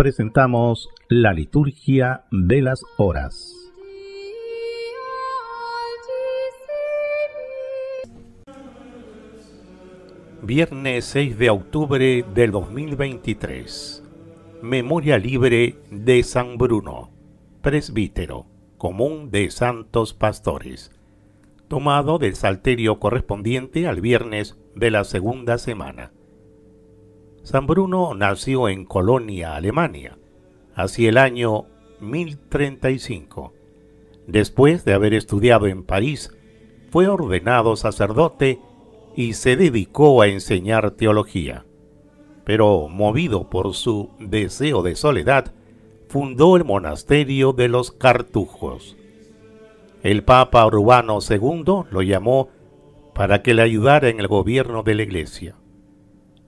presentamos la liturgia de las horas. Viernes 6 de octubre del 2023. Memoria libre de San Bruno, presbítero común de santos pastores, tomado del salterio correspondiente al viernes de la segunda semana. San Bruno nació en Colonia, Alemania, hacia el año 1035. Después de haber estudiado en París, fue ordenado sacerdote y se dedicó a enseñar teología. Pero, movido por su deseo de soledad, fundó el monasterio de los Cartujos. El Papa Urbano II lo llamó para que le ayudara en el gobierno de la Iglesia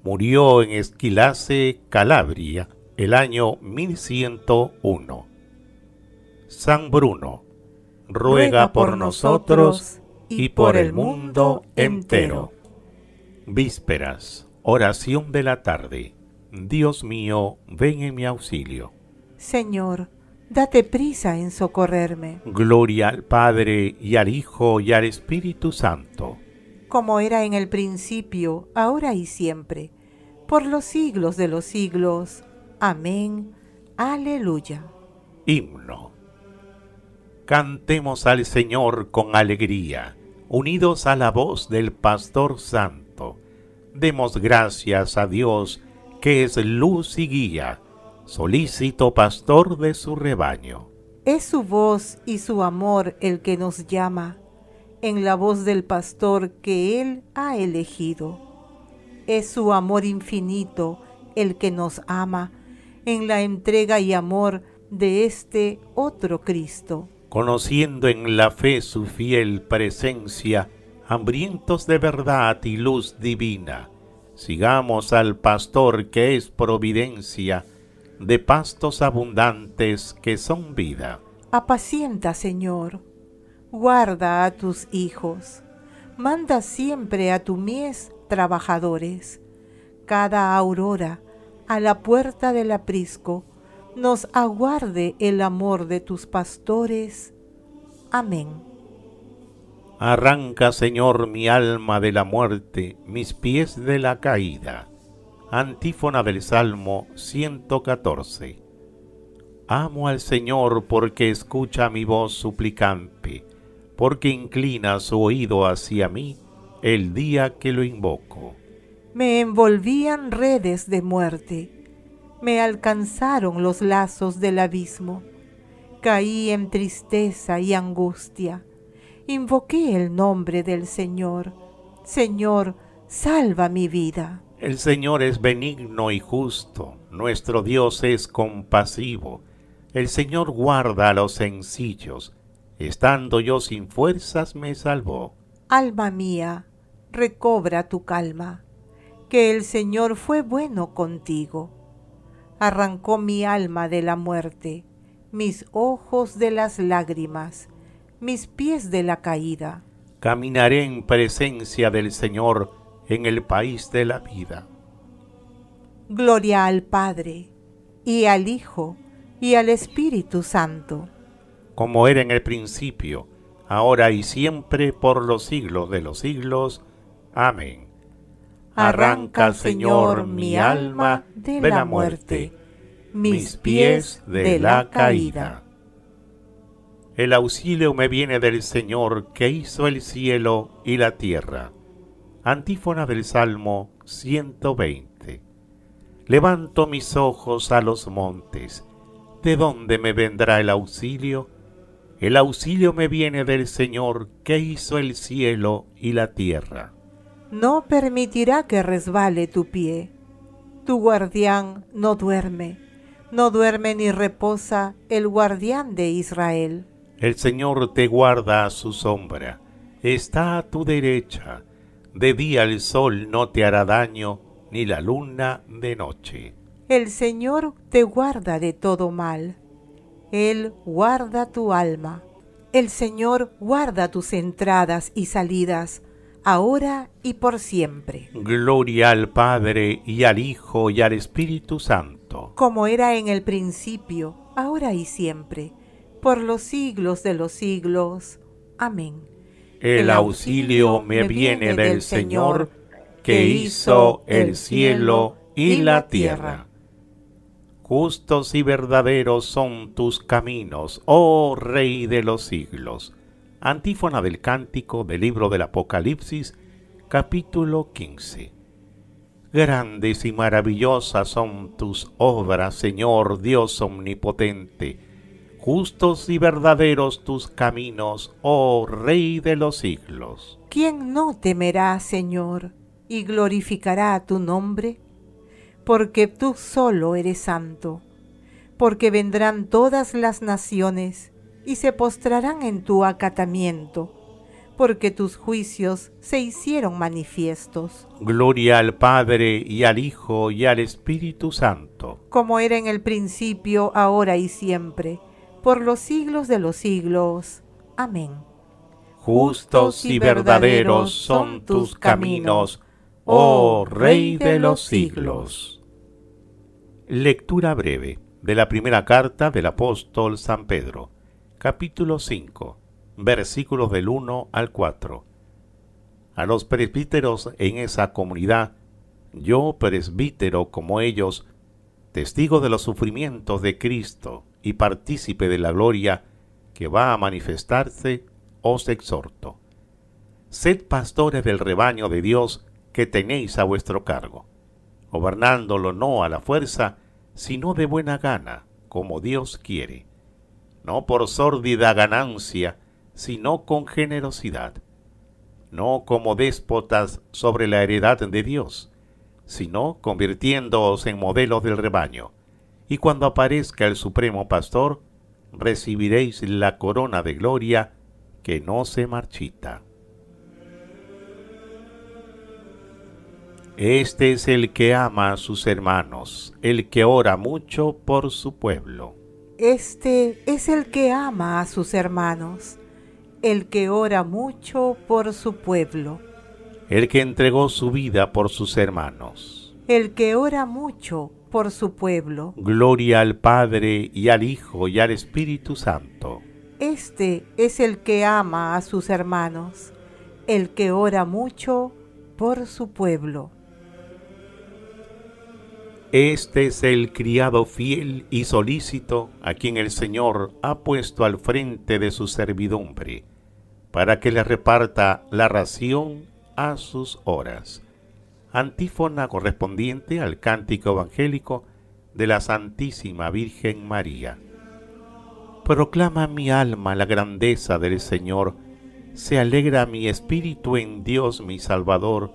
murió en Esquilace, Calabria, el año 1101. San Bruno, ruega por nosotros y por el mundo entero. Vísperas, oración de la tarde. Dios mío, ven en mi auxilio. Señor, date prisa en socorrerme. Gloria al Padre y al Hijo y al Espíritu Santo como era en el principio, ahora y siempre, por los siglos de los siglos. Amén. Aleluya. Himno. Cantemos al Señor con alegría, unidos a la voz del Pastor Santo. Demos gracias a Dios, que es luz y guía, solícito pastor de su rebaño. Es su voz y su amor el que nos llama en la voz del pastor que Él ha elegido. Es su amor infinito el que nos ama en la entrega y amor de este otro Cristo. Conociendo en la fe su fiel presencia, hambrientos de verdad y luz divina, sigamos al pastor que es providencia, de pastos abundantes que son vida. Apacienta, Señor, guarda a tus hijos, manda siempre a tu mies trabajadores. Cada aurora, a la puerta del aprisco, nos aguarde el amor de tus pastores. Amén. Arranca, Señor, mi alma de la muerte, mis pies de la caída. Antífona del Salmo 114. Amo al Señor porque escucha mi voz suplicante porque inclina su oído hacia mí el día que lo invoco. Me envolvían redes de muerte, me alcanzaron los lazos del abismo, caí en tristeza y angustia, invoqué el nombre del Señor. Señor, salva mi vida. El Señor es benigno y justo, nuestro Dios es compasivo, el Señor guarda a los sencillos, Estando yo sin fuerzas me salvó. Alma mía, recobra tu calma, que el Señor fue bueno contigo. Arrancó mi alma de la muerte, mis ojos de las lágrimas, mis pies de la caída. Caminaré en presencia del Señor en el país de la vida. Gloria al Padre, y al Hijo, y al Espíritu Santo como era en el principio, ahora y siempre, por los siglos de los siglos. Amén. Arranca, Señor, mi alma de la muerte, mis pies de la caída. El auxilio me viene del Señor que hizo el cielo y la tierra. Antífona del Salmo 120. Levanto mis ojos a los montes. ¿De dónde me vendrá el auxilio? El auxilio me viene del Señor que hizo el cielo y la tierra. No permitirá que resbale tu pie. Tu guardián no duerme, no duerme ni reposa el guardián de Israel. El Señor te guarda a su sombra, está a tu derecha. De día el sol no te hará daño, ni la luna de noche. El Señor te guarda de todo mal él guarda tu alma. El Señor guarda tus entradas y salidas, ahora y por siempre. Gloria al Padre y al Hijo y al Espíritu Santo. Como era en el principio, ahora y siempre, por los siglos de los siglos. Amén. El, auxilio me viene del Señor, que hizo el cielo y la tierra justos y verdaderos son tus caminos, oh Rey de los siglos. Antífona del cántico del libro del Apocalipsis, capítulo 15. Grandes y maravillosas son tus obras, Señor Dios omnipotente. Justos y verdaderos tus caminos, oh Rey de los siglos. ¿Quién no temerá, Señor, y glorificará tu nombre? porque tú solo eres santo, porque vendrán todas las naciones y se postrarán en tu acatamiento, porque tus juicios se hicieron manifiestos. Gloria al Padre y al Hijo y al Espíritu Santo, como era en el principio, ahora y siempre, por los siglos de los siglos. Amén. Justos y verdaderos son tus caminos Oh, oh Rey de los siglos. Lectura breve de la primera carta del apóstol San Pedro, capítulo 5, versículos del 1 al 4. A los presbíteros en esa comunidad, yo presbítero como ellos, testigo de los sufrimientos de Cristo y partícipe de la gloria que va a manifestarse, os exhorto. Sed pastores del rebaño de Dios que tenéis a vuestro cargo, gobernándolo no a la fuerza, sino de buena gana, como Dios quiere, no por sórdida ganancia, sino con generosidad, no como déspotas sobre la heredad de Dios, sino convirtiéndoos en modelos del rebaño, y cuando aparezca el Supremo Pastor, recibiréis la corona de gloria que no se marchita. Este es el que ama a sus hermanos, el que ora mucho por su pueblo. Este es el que ama a sus hermanos, el que ora mucho por su pueblo. El que entregó su vida por sus hermanos. El que ora mucho por su pueblo. Gloria al Padre y al Hijo y al Espíritu Santo. Este es el que ama a sus hermanos, el que ora mucho por su pueblo. Este es el criado fiel y solícito a quien el Señor ha puesto al frente de su servidumbre, para que le reparta la ración a sus horas. Antífona correspondiente al cántico evangélico de la Santísima Virgen María. Proclama mi alma la grandeza del Señor, se alegra mi espíritu en Dios mi Salvador,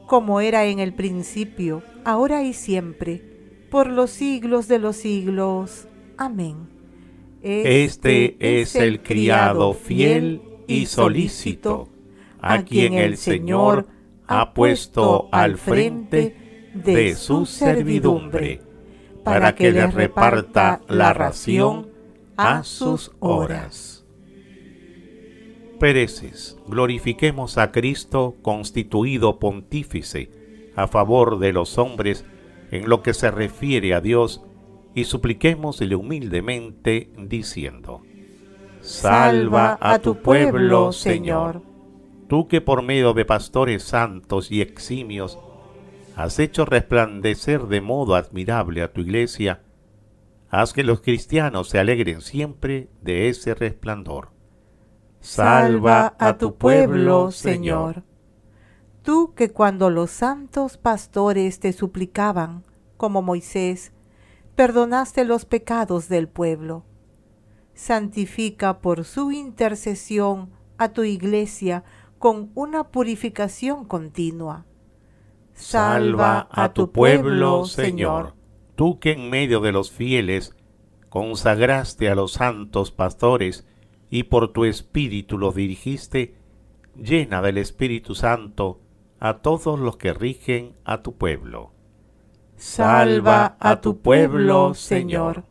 como era en el principio, ahora y siempre, por los siglos de los siglos. Amén. Este, este es el criado fiel y solícito, a quien el Señor ha puesto al frente de su servidumbre, para que le reparta la ración a sus horas pereces, glorifiquemos a Cristo constituido pontífice a favor de los hombres en lo que se refiere a Dios y supliquémosle humildemente diciendo, Salva a tu pueblo, Señor. Tú que por medio de pastores santos y eximios has hecho resplandecer de modo admirable a tu iglesia, haz que los cristianos se alegren siempre de ese resplandor Salva a tu pueblo, Señor. Tú que cuando los santos pastores te suplicaban, como Moisés, perdonaste los pecados del pueblo. Santifica por su intercesión a tu iglesia con una purificación continua. Salva a tu pueblo, Señor. Tú que en medio de los fieles consagraste a los santos pastores, y por tu espíritu los dirigiste, llena del Espíritu Santo a todos los que rigen a tu pueblo. Salva a tu pueblo, Señor.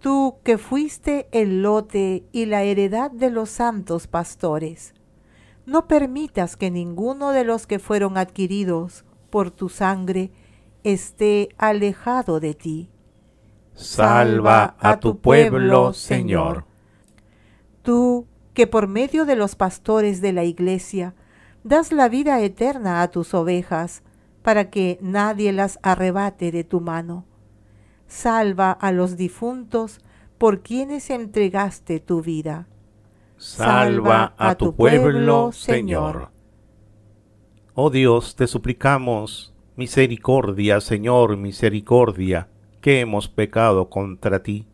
Tú que fuiste el lote y la heredad de los santos pastores, no permitas que ninguno de los que fueron adquiridos por tu sangre esté alejado de ti. Salva a tu pueblo, Señor tú que por medio de los pastores de la iglesia das la vida eterna a tus ovejas, para que nadie las arrebate de tu mano. Salva a los difuntos por quienes entregaste tu vida. Salva a tu pueblo, Señor. Oh Dios, te suplicamos, misericordia, Señor, misericordia, que hemos pecado contra ti.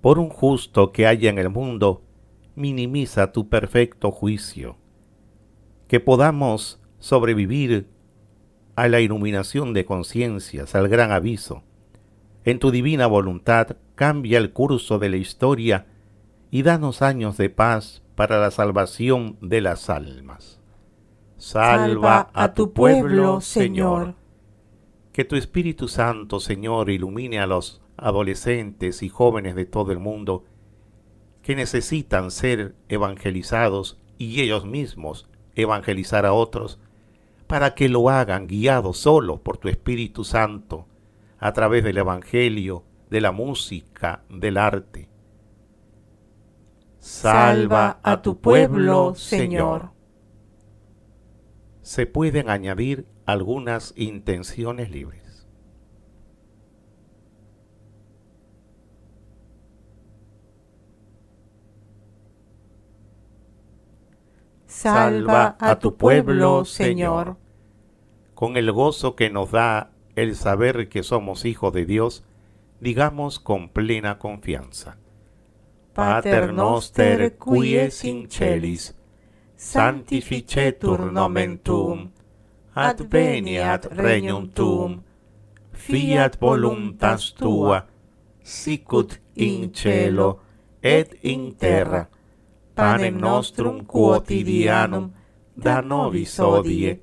Por un justo que haya en el mundo, minimiza tu perfecto juicio. Que podamos sobrevivir a la iluminación de conciencias, al gran aviso. En tu divina voluntad cambia el curso de la historia y danos años de paz para la salvación de las almas. Salva a tu pueblo, Señor. Que tu Espíritu Santo, Señor, ilumine a los adolescentes y jóvenes de todo el mundo que necesitan ser evangelizados y ellos mismos evangelizar a otros, para que lo hagan guiados solo por tu Espíritu Santo, a través del Evangelio, de la música, del arte. Salva a tu pueblo, Señor. Se pueden añadir algunas intenciones libres. Salva a tu pueblo, Señor. Con el gozo que nos da el saber que somos hijos de Dios, digamos con plena confianza. Pater noster quies in celis, sanctificetur nomen tuum, adveniat regnum tuum, fiat voluntas tua, sicut in cielo et in terra panem nostrum quotidianum da nobis odie,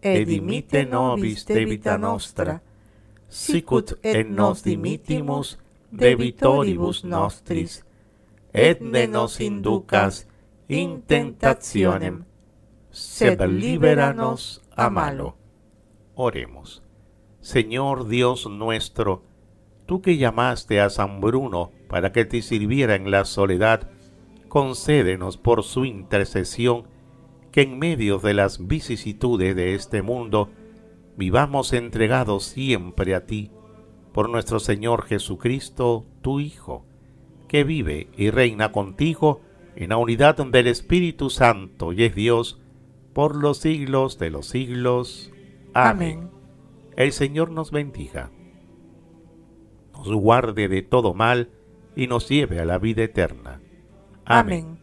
edimite dimite nobis debita nostra, sicut et nos dimitimus debitoribus nostris, et ne nos inducas in tentationem, sed liberanos a malo. Oremos. Señor Dios nuestro, tú que llamaste a San Bruno para que te sirviera en la soledad, concédenos por su intercesión que en medio de las vicisitudes de este mundo vivamos entregados siempre a ti, por nuestro Señor Jesucristo, tu Hijo, que vive y reina contigo en la unidad del Espíritu Santo y es Dios, por los siglos de los siglos. Amén. El Señor nos bendiga, nos guarde de todo mal y nos lleve a la vida eterna. Amén.